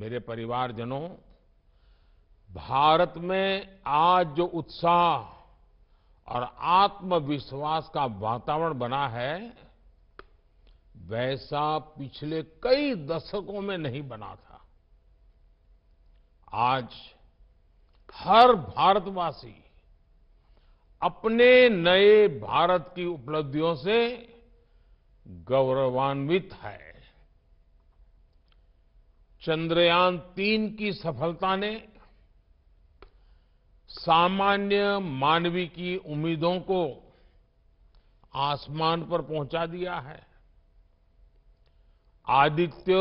मेरे परिवारजनों भारत में आज जो उत्साह और आत्मविश्वास का वातावरण बना है वैसा पिछले कई दशकों में नहीं बना था आज हर भारतवासी अपने नए भारत की उपलब्धियों से गौरवान्वित है चंद्रयान तीन की सफलता ने सामान्य मानवी की उम्मीदों को आसमान पर पहुंचा दिया है आदित्य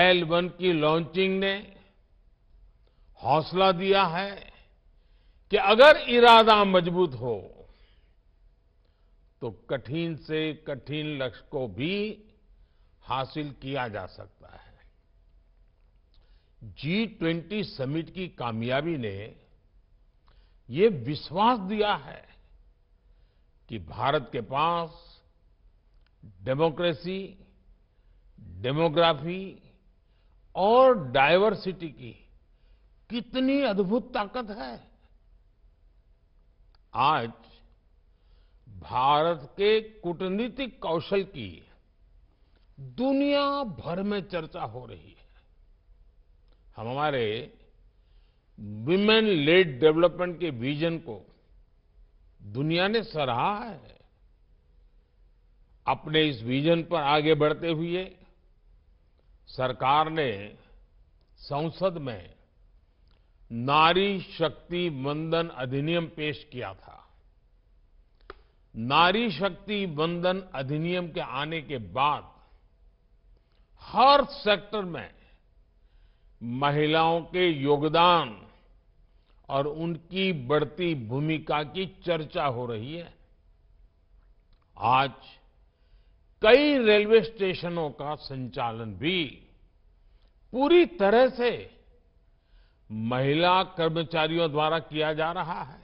एल वन की लॉन्चिंग ने हौसला दिया है कि अगर इरादा मजबूत हो तो कठिन से कठिन लक्ष्य को भी हासिल किया जा सकता है जी ट्वेंटी समिट की कामयाबी ने ये विश्वास दिया है कि भारत के पास डेमोक्रेसी डेमोग्राफी और डायवर्सिटी की कितनी अद्भुत ताकत है आज भारत के कूटनीतिक कौशल की दुनिया भर में चर्चा हो रही है हम हमारे विमेन लेड डेवलपमेंट के विजन को दुनिया ने सराहा है अपने इस विजन पर आगे बढ़ते हुए सरकार ने संसद में नारी शक्ति वंदन अधिनियम पेश किया था नारी शक्ति वंदन अधिनियम के आने के बाद हर सेक्टर में महिलाओं के योगदान और उनकी बढ़ती भूमिका की चर्चा हो रही है आज कई रेलवे स्टेशनों का संचालन भी पूरी तरह से महिला कर्मचारियों द्वारा किया जा रहा है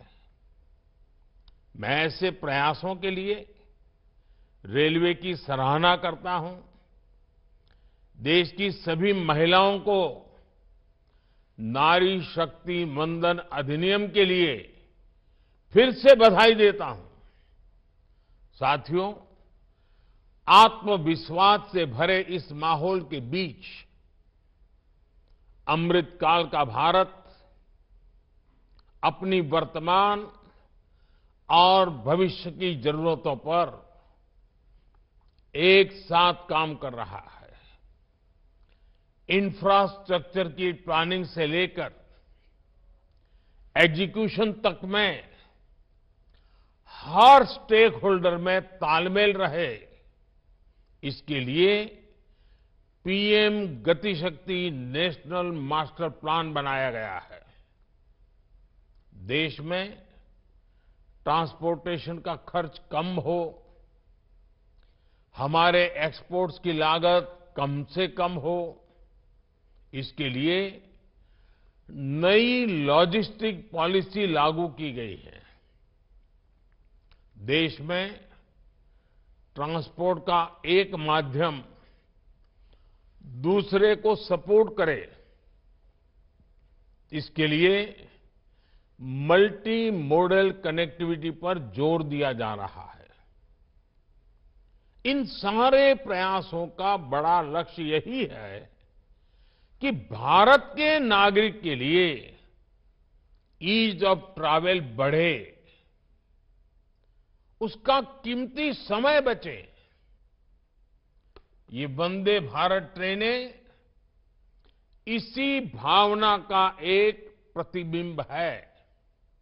मैं ऐसे प्रयासों के लिए रेलवे की सराहना करता हूं देश की सभी महिलाओं को नारी शक्ति मंदन अधिनियम के लिए फिर से बधाई देता हूं साथियों आत्मविश्वास से भरे इस माहौल के बीच अमृतकाल का भारत अपनी वर्तमान और भविष्य की जरूरतों पर एक साथ काम कर रहा है इंफ्रास्ट्रक्चर की प्लानिंग से लेकर एग्जीक्यूशन तक में हर स्टेक होल्डर में तालमेल रहे इसके लिए PM Gatishakti national master plan बनाया गया है देश में ट्रांसपोर्टेशन का खर्च कम हो हमारे एक्सपोर्ट्स की लागत कम से कम हो इसके लिए नई लॉजिस्टिक पॉलिसी लागू की गई है देश में ट्रांसपोर्ट का एक माध्यम दूसरे को सपोर्ट करे इसके लिए मल्टी मॉडल कनेक्टिविटी पर जोर दिया जा रहा है इन सारे प्रयासों का बड़ा लक्ष्य यही है कि भारत के नागरिक के लिए ईज ऑफ ट्रैवल बढ़े उसका कीमती समय बचे ये वंदे भारत ट्रेनें इसी भावना का एक प्रतिबिंब है